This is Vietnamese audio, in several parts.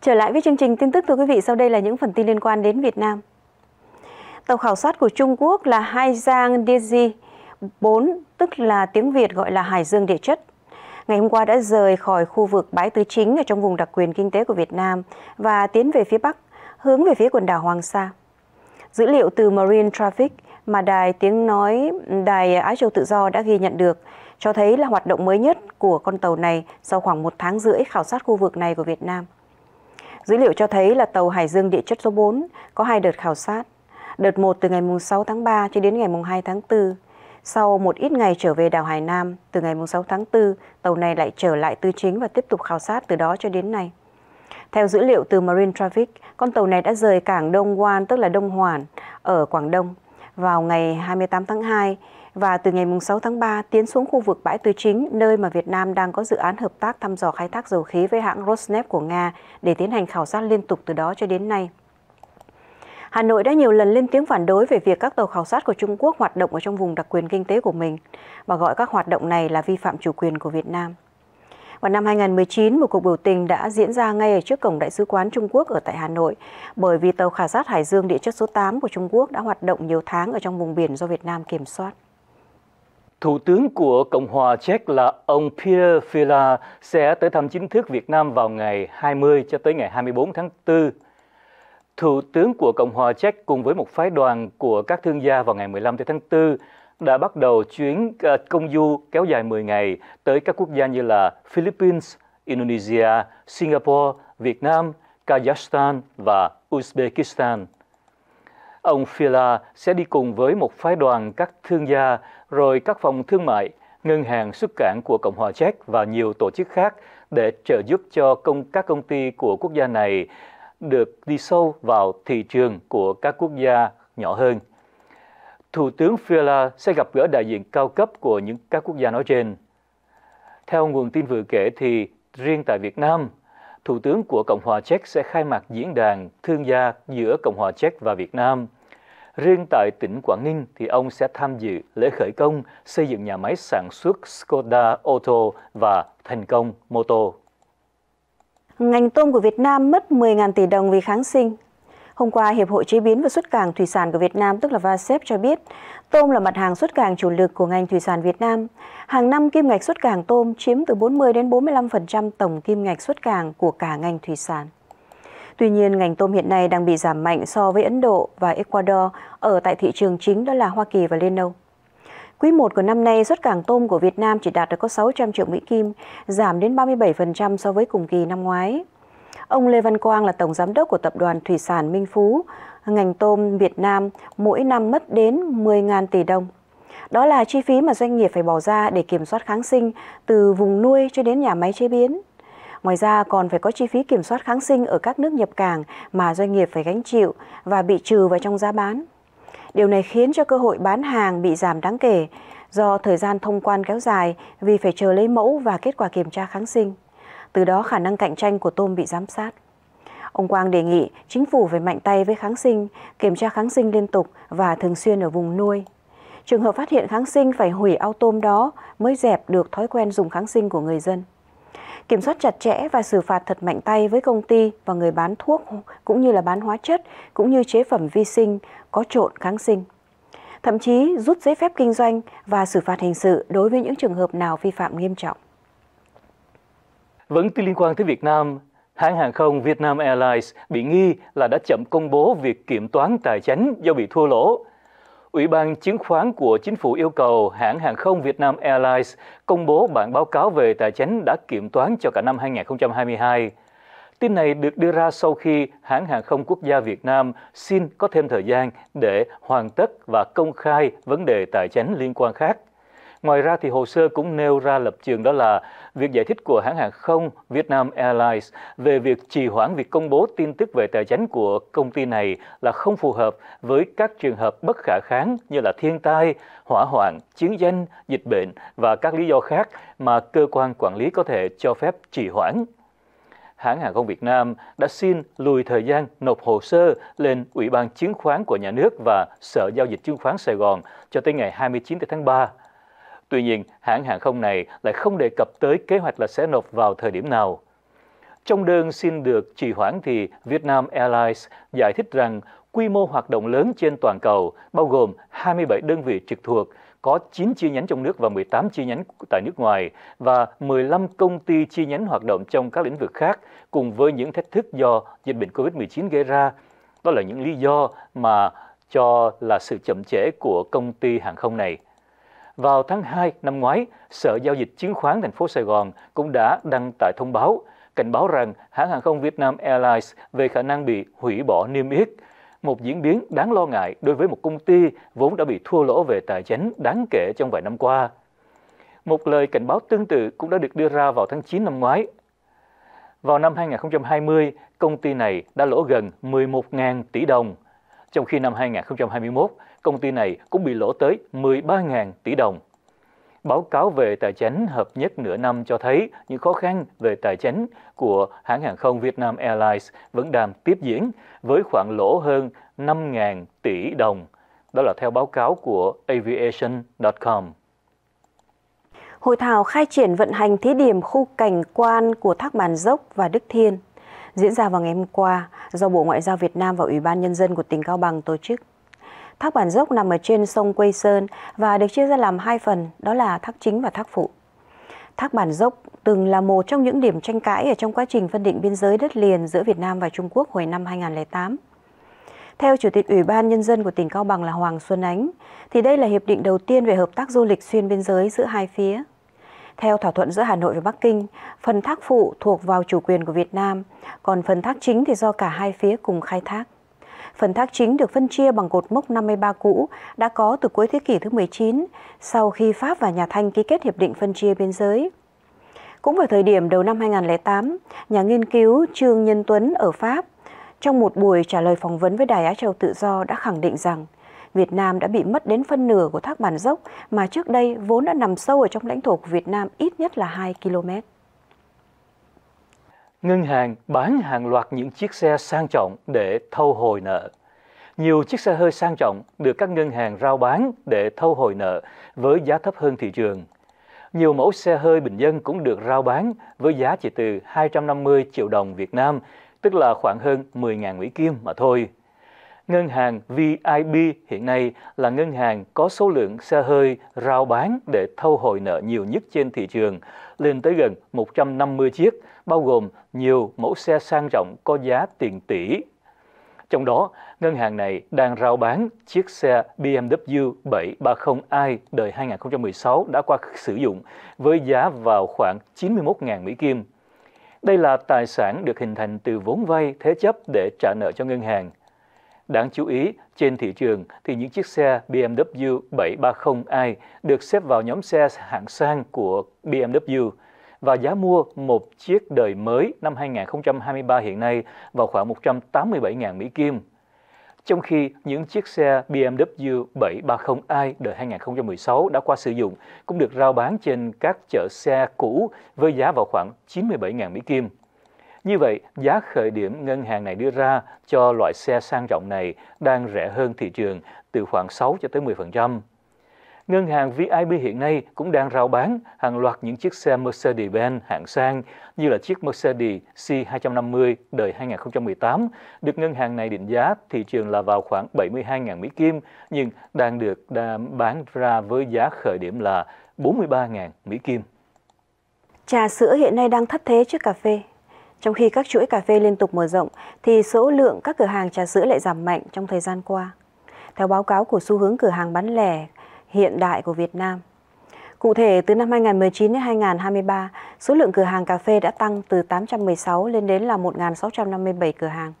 Trở lại với chương trình tin tức thưa quý vị, sau đây là những phần tin liên quan đến Việt Nam. Tàu khảo sát của Trung Quốc là Hai Giang Diezi 4, tức là tiếng Việt gọi là Hải Dương Địa Chất. Ngày hôm qua đã rời khỏi khu vực bãi tứ chính ở trong vùng đặc quyền kinh tế của Việt Nam và tiến về phía Bắc, hướng về phía quần đảo Hoàng Sa. Dữ liệu từ Marine Traffic mà đài tiếng nói đài Á Châu Tự Do đã ghi nhận được cho thấy là hoạt động mới nhất của con tàu này sau khoảng một tháng rưỡi khảo sát khu vực này của Việt Nam. Dữ liệu cho thấy là tàu Hải Dương Địa chất số 4 có hai đợt khảo sát. Đợt 1 từ ngày 6 tháng 3 cho đến ngày 2 tháng 4. Sau một ít ngày trở về đảo Hải Nam, từ ngày 6 tháng 4, tàu này lại trở lại tư chính và tiếp tục khảo sát từ đó cho đến nay. Theo dữ liệu từ Marine Traffic, con tàu này đã rời cảng Đông Quan, tức là Đông Hoàn, ở Quảng Đông vào ngày 28 tháng 2 và từ ngày 6 tháng 3 tiến xuống khu vực bãi Tư Chính, nơi mà Việt Nam đang có dự án hợp tác thăm dò khai thác dầu khí với hãng Rosneft của Nga để tiến hành khảo sát liên tục từ đó cho đến nay. Hà Nội đã nhiều lần lên tiếng phản đối về việc các tàu khảo sát của Trung Quốc hoạt động ở trong vùng đặc quyền kinh tế của mình và gọi các hoạt động này là vi phạm chủ quyền của Việt Nam. Vào năm 2019, một cuộc biểu tình đã diễn ra ngay ở trước cổng Đại sứ quán Trung Quốc ở tại Hà Nội bởi vì tàu khảo sát Hải dương địa chất số 8 của Trung Quốc đã hoạt động nhiều tháng ở trong vùng biển do Việt Nam kiểm soát. Thủ tướng của Cộng hòa Czech là ông Peter Fiala sẽ tới thăm chính thức Việt Nam vào ngày 20 cho tới ngày 24 tháng 4. Thủ tướng của Cộng hòa Czech cùng với một phái đoàn của các thương gia vào ngày 15 tháng 4 đã bắt đầu chuyến ờ, công du kéo dài 10 ngày tới các quốc gia như là Philippines, Indonesia, Singapore, Việt Nam, Kazakhstan và Uzbekistan. Ông Fila sẽ đi cùng với một phái đoàn các thương gia, rồi các phòng thương mại, ngân hàng xuất cảng của Cộng hòa Czech và nhiều tổ chức khác để trợ giúp cho công các công ty của quốc gia này được đi sâu vào thị trường của các quốc gia nhỏ hơn. Thủ tướng Fiala sẽ gặp gỡ đại diện cao cấp của những các quốc gia nói trên. Theo nguồn tin vừa kể thì riêng tại Việt Nam, Thủ tướng của Cộng hòa Czech sẽ khai mạc diễn đàn thương gia giữa Cộng hòa Czech và Việt Nam. Riêng tại tỉnh Quảng Ninh thì ông sẽ tham dự lễ khởi công xây dựng nhà máy sản xuất Skoda Auto và Thành Công Moto. Ngành tôm của Việt Nam mất 10.000 tỷ đồng vì kháng sinh. Hôm qua, Hiệp hội Chế biến và Xuất cảng Thủy sản của Việt Nam, tức là VASEP, cho biết tôm là mặt hàng xuất cảng chủ lực của ngành thủy sản Việt Nam. Hàng năm, kim ngạch xuất cảng tôm chiếm từ 40 đến 45% tổng kim ngạch xuất cảng của cả ngành thủy sản. Tuy nhiên, ngành tôm hiện nay đang bị giảm mạnh so với Ấn Độ và Ecuador ở tại thị trường chính đó là Hoa Kỳ và Liên Âu. Quý 1 của năm nay, xuất cảng tôm của Việt Nam chỉ đạt được có 600 triệu Mỹ Kim, giảm đến 37% so với cùng kỳ năm ngoái. Ông Lê Văn Quang là tổng giám đốc của tập đoàn Thủy sản Minh Phú. Ngành tôm Việt Nam mỗi năm mất đến 10.000 tỷ đồng. Đó là chi phí mà doanh nghiệp phải bỏ ra để kiểm soát kháng sinh từ vùng nuôi cho đến nhà máy chế biến. Ngoài ra còn phải có chi phí kiểm soát kháng sinh ở các nước nhập cảng mà doanh nghiệp phải gánh chịu và bị trừ vào trong giá bán. Điều này khiến cho cơ hội bán hàng bị giảm đáng kể do thời gian thông quan kéo dài vì phải chờ lấy mẫu và kết quả kiểm tra kháng sinh từ đó khả năng cạnh tranh của tôm bị giám sát. Ông Quang đề nghị chính phủ phải mạnh tay với kháng sinh, kiểm tra kháng sinh liên tục và thường xuyên ở vùng nuôi. Trường hợp phát hiện kháng sinh phải hủy ao tôm đó mới dẹp được thói quen dùng kháng sinh của người dân. Kiểm soát chặt chẽ và xử phạt thật mạnh tay với công ty và người bán thuốc cũng như là bán hóa chất cũng như chế phẩm vi sinh có trộn kháng sinh. Thậm chí rút giấy phép kinh doanh và xử phạt hình sự đối với những trường hợp nào vi phạm nghiêm trọng. Vẫn tuy liên quan tới Việt Nam, hãng hàng không Vietnam Airlines bị nghi là đã chậm công bố việc kiểm toán tài chính do bị thua lỗ. Ủy ban chứng khoán của chính phủ yêu cầu hãng hàng không Vietnam Airlines công bố bản báo cáo về tài chính đã kiểm toán cho cả năm 2022. Tin này được đưa ra sau khi hãng hàng không quốc gia Việt Nam xin có thêm thời gian để hoàn tất và công khai vấn đề tài chính liên quan khác. Ngoài ra thì hồ sơ cũng nêu ra lập trường đó là việc giải thích của hãng hàng không Vietnam Airlines về việc trì hoãn việc công bố tin tức về tài chính của công ty này là không phù hợp với các trường hợp bất khả kháng như là thiên tai, hỏa hoạn, chiến tranh, dịch bệnh và các lý do khác mà cơ quan quản lý có thể cho phép trì hoãn hãng hàng không Việt Nam đã xin lùi thời gian nộp hồ sơ lên Ủy ban chứng khoán của nhà nước và Sở Giao dịch Chứng khoán Sài Gòn cho tới ngày 29 tháng 3 Tuy nhiên, hãng hàng không này lại không đề cập tới kế hoạch là sẽ nộp vào thời điểm nào. Trong đơn xin được trì hoãn thì Vietnam Airlines giải thích rằng quy mô hoạt động lớn trên toàn cầu, bao gồm 27 đơn vị trực thuộc, có 9 chi nhánh trong nước và 18 chi nhánh tại nước ngoài và 15 công ty chi nhánh hoạt động trong các lĩnh vực khác cùng với những thách thức do dịch bệnh COVID-19 gây ra. Đó là những lý do mà cho là sự chậm trễ của công ty hàng không này. Vào tháng 2 năm ngoái, Sở Giao dịch Chứng khoán thành phố Sài Gòn cũng đã đăng tải thông báo cảnh báo rằng hãng hàng không Việt Nam Airlines về khả năng bị hủy bỏ niêm yết, một diễn biến đáng lo ngại đối với một công ty vốn đã bị thua lỗ về tài chính đáng kể trong vài năm qua. Một lời cảnh báo tương tự cũng đã được đưa ra vào tháng 9 năm ngoái. Vào năm 2020, công ty này đã lỗ gần 11.000 tỷ đồng, trong khi năm 2021, công ty này cũng bị lỗ tới 13.000 tỷ đồng. Báo cáo về tài chính hợp nhất nửa năm cho thấy những khó khăn về tài chính của hãng hàng không Vietnam Airlines vẫn đang tiếp diễn với khoản lỗ hơn 5.000 tỷ đồng. Đó là theo báo cáo của aviation.com. Hội thảo khai triển vận hành thí điểm khu cảnh quan của Thác Bản Dốc và Đức Thiên diễn ra vào ngày hôm qua do Bộ Ngoại giao Việt Nam và Ủy ban Nhân dân của tỉnh Cao Bằng tổ chức. Thác Bản Dốc nằm ở trên sông Quây Sơn và được chia ra làm hai phần, đó là thác chính và thác phụ. Thác Bản Dốc từng là một trong những điểm tranh cãi ở trong quá trình phân định biên giới đất liền giữa Việt Nam và Trung Quốc hồi năm 2008. Theo Chủ tịch Ủy ban Nhân dân của tỉnh Cao Bằng là Hoàng Xuân Ánh, thì đây là hiệp định đầu tiên về hợp tác du lịch xuyên biên giới giữa hai phía. Theo thỏa thuận giữa Hà Nội và Bắc Kinh, phần thác phụ thuộc vào chủ quyền của Việt Nam, còn phần thác chính thì do cả hai phía cùng khai thác. Phần thác chính được phân chia bằng cột mốc 53 cũ đã có từ cuối thế kỷ thứ 19 sau khi Pháp và nhà Thanh ký kết hiệp định phân chia biên giới. Cũng vào thời điểm đầu năm 2008, nhà nghiên cứu Trương Nhân Tuấn ở Pháp trong một buổi trả lời phỏng vấn với Đài Á Châu Tự Do đã khẳng định rằng Việt Nam đã bị mất đến phân nửa của thác bản dốc mà trước đây vốn đã nằm sâu ở trong lãnh thổ của Việt Nam ít nhất là 2 km ngân hàng bán hàng loạt những chiếc xe sang trọng để thâu hồi nợ. Nhiều chiếc xe hơi sang trọng được các ngân hàng rao bán để thâu hồi nợ với giá thấp hơn thị trường. Nhiều mẫu xe hơi bình dân cũng được rao bán với giá chỉ từ 250 triệu đồng Việt Nam, tức là khoảng hơn 10.000 Mỹ Kim mà thôi ngân hàng VIB hiện nay là ngân hàng có số lượng xe hơi rao bán để thâu hồi nợ nhiều nhất trên thị trường, lên tới gần 150 chiếc, bao gồm nhiều mẫu xe sang trọng có giá tiền tỷ. Trong đó, ngân hàng này đang rao bán chiếc xe BMW 730i đời 2016 đã qua sử dụng với giá vào khoảng 91.000 Mỹ Kim. Đây là tài sản được hình thành từ vốn vay thế chấp để trả nợ cho ngân hàng – Đáng chú ý, trên thị trường thì những chiếc xe BMW 730i được xếp vào nhóm xe hạng sang của BMW và giá mua một chiếc đời mới năm 2023 hiện nay vào khoảng 187.000 Mỹ Kim. Trong khi những chiếc xe BMW 730i đời 2016 đã qua sử dụng cũng được rao bán trên các chợ xe cũ với giá vào khoảng 97.000 Mỹ Kim. Như vậy, giá khởi điểm ngân hàng này đưa ra cho loại xe sang trọng này đang rẻ hơn thị trường từ khoảng 6 cho tới 10%. Ngân hàng VIB hiện nay cũng đang rao bán hàng loạt những chiếc xe Mercedes-Benz hạng sang như là chiếc Mercedes C250 đời 2018 được ngân hàng này định giá thị trường là vào khoảng 72.000 Mỹ Kim nhưng đang được bán ra với giá khởi điểm là 43.000 Mỹ Kim. Trà sữa hiện nay đang thất thế trước cà phê. Trong khi các chuỗi cà phê liên tục mở rộng, thì số lượng các cửa hàng trà sữa lại giảm mạnh trong thời gian qua. Theo báo cáo của xu hướng cửa hàng bán lẻ hiện đại của Việt Nam, Cụ thể, từ năm 2019 đến 2023, số lượng cửa hàng cà phê đã tăng từ 816 lên đến là 1.657 cửa hàng.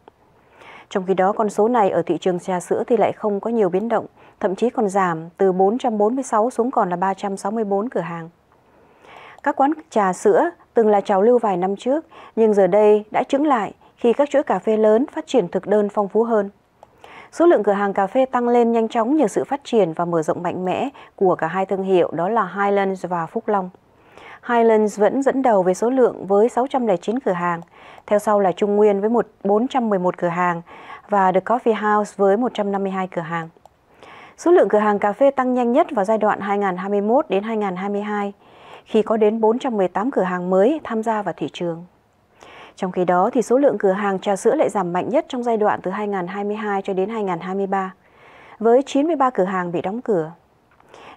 Trong khi đó, con số này ở thị trường trà sữa thì lại không có nhiều biến động, thậm chí còn giảm từ 446 xuống còn là 364 cửa hàng. Các quán trà sữa từng là trào lưu vài năm trước, nhưng giờ đây đã chứng lại khi các chuỗi cà phê lớn phát triển thực đơn phong phú hơn. Số lượng cửa hàng cà phê tăng lên nhanh chóng nhờ sự phát triển và mở rộng mạnh mẽ của cả hai thương hiệu đó là Highlands và Phúc Long. Highlands vẫn dẫn đầu về số lượng với 609 cửa hàng, theo sau là Trung Nguyên với 411 cửa hàng và The Coffee House với 152 cửa hàng. Số lượng cửa hàng cà phê tăng nhanh nhất vào giai đoạn 2021 đến 2022 khi có đến 418 cửa hàng mới tham gia vào thị trường. Trong khi đó, thì số lượng cửa hàng trà sữa lại giảm mạnh nhất trong giai đoạn từ 2022 cho đến 2023, với 93 cửa hàng bị đóng cửa.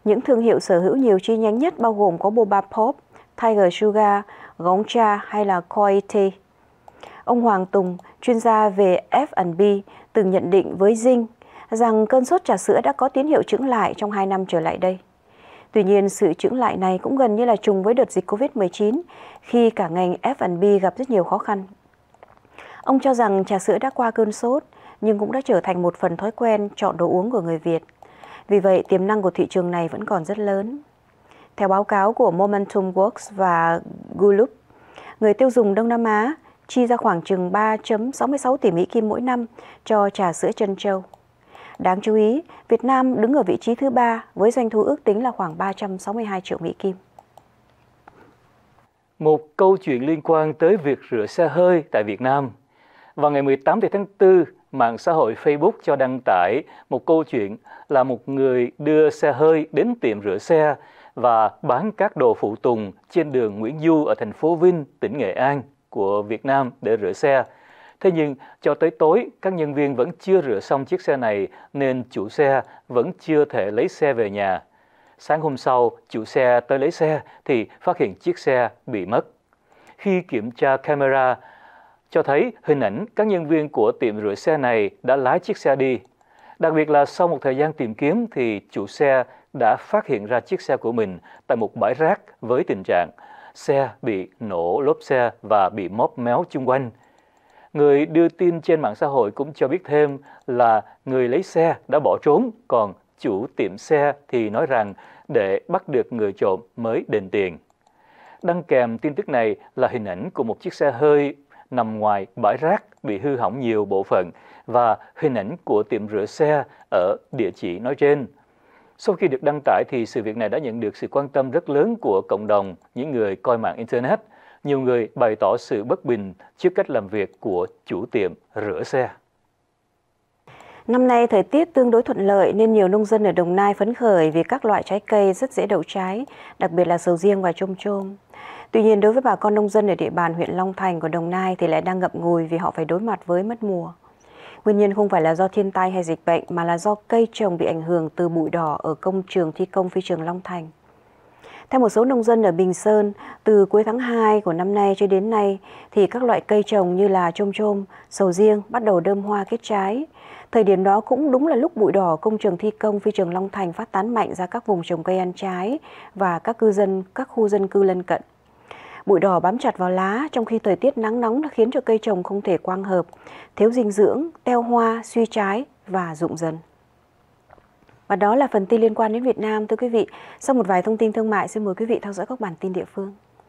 Những thương hiệu sở hữu nhiều chi nhánh nhất bao gồm có Boba Pop, Tiger Sugar, Góng Cha hay là Koi Tea. Ông Hoàng Tùng, chuyên gia về F&B, từng nhận định với Zing rằng cơn sốt trà sữa đã có tín hiệu chững lại trong 2 năm trở lại đây. Tuy nhiên, sự chững lại này cũng gần như là trùng với đợt dịch COVID-19 khi cả ngành F&B gặp rất nhiều khó khăn. Ông cho rằng trà sữa đã qua cơn sốt nhưng cũng đã trở thành một phần thói quen chọn đồ uống của người Việt. Vì vậy, tiềm năng của thị trường này vẫn còn rất lớn. Theo báo cáo của Momentum Works và Gulup, người tiêu dùng Đông Nam Á chi ra khoảng chừng 3.66 tỷ Mỹ Kim mỗi năm cho trà sữa chân châu. Đáng chú ý, Việt Nam đứng ở vị trí thứ ba với doanh thu ước tính là khoảng 362 triệu Mỹ Kim. Một câu chuyện liên quan tới việc rửa xe hơi tại Việt Nam. Vào ngày 18 tháng 4, mạng xã hội Facebook cho đăng tải một câu chuyện là một người đưa xe hơi đến tiệm rửa xe và bán các đồ phụ tùng trên đường Nguyễn Du ở thành phố Vinh, tỉnh Nghệ An của Việt Nam để rửa xe. Thế nhưng cho tới tối, các nhân viên vẫn chưa rửa xong chiếc xe này nên chủ xe vẫn chưa thể lấy xe về nhà. Sáng hôm sau, chủ xe tới lấy xe thì phát hiện chiếc xe bị mất. Khi kiểm tra camera, cho thấy hình ảnh các nhân viên của tiệm rửa xe này đã lái chiếc xe đi. Đặc biệt là sau một thời gian tìm kiếm thì chủ xe đã phát hiện ra chiếc xe của mình tại một bãi rác với tình trạng xe bị nổ lốp xe và bị móp méo chung quanh. Người đưa tin trên mạng xã hội cũng cho biết thêm là người lấy xe đã bỏ trốn, còn chủ tiệm xe thì nói rằng để bắt được người trộm mới đền tiền. Đăng kèm tin tức này là hình ảnh của một chiếc xe hơi nằm ngoài bãi rác bị hư hỏng nhiều bộ phận và hình ảnh của tiệm rửa xe ở địa chỉ nói trên. Sau khi được đăng tải thì sự việc này đã nhận được sự quan tâm rất lớn của cộng đồng, những người coi mạng Internet – nhiều người bày tỏ sự bất bình trước cách làm việc của chủ tiệm rửa xe. Năm nay thời tiết tương đối thuận lợi nên nhiều nông dân ở Đồng Nai phấn khởi vì các loại trái cây rất dễ đậu trái, đặc biệt là sầu riêng và trôm trôm. Tuy nhiên đối với bà con nông dân ở địa bàn huyện Long Thành của Đồng Nai thì lại đang ngậm ngùi vì họ phải đối mặt với mất mùa. Nguyên nhân không phải là do thiên tai hay dịch bệnh mà là do cây trồng bị ảnh hưởng từ bụi đỏ ở công trường thi công phi trường Long Thành. Theo một số nông dân ở Bình Sơn, từ cuối tháng 2 của năm nay cho đến nay thì các loại cây trồng như là trôm trôm, sầu riêng bắt đầu đơm hoa kết trái. Thời điểm đó cũng đúng là lúc bụi đỏ công trường thi công phi trường Long Thành phát tán mạnh ra các vùng trồng cây ăn trái và các cư dân các khu dân cư lân cận. Bụi đỏ bám chặt vào lá trong khi thời tiết nắng nóng đã khiến cho cây trồng không thể quang hợp, thiếu dinh dưỡng, teo hoa, suy trái và rụng dần. Và đó là phần tin liên quan đến Việt Nam thưa quý vị. Sau một vài thông tin thương mại, xin mời quý vị theo dõi các bản tin địa phương.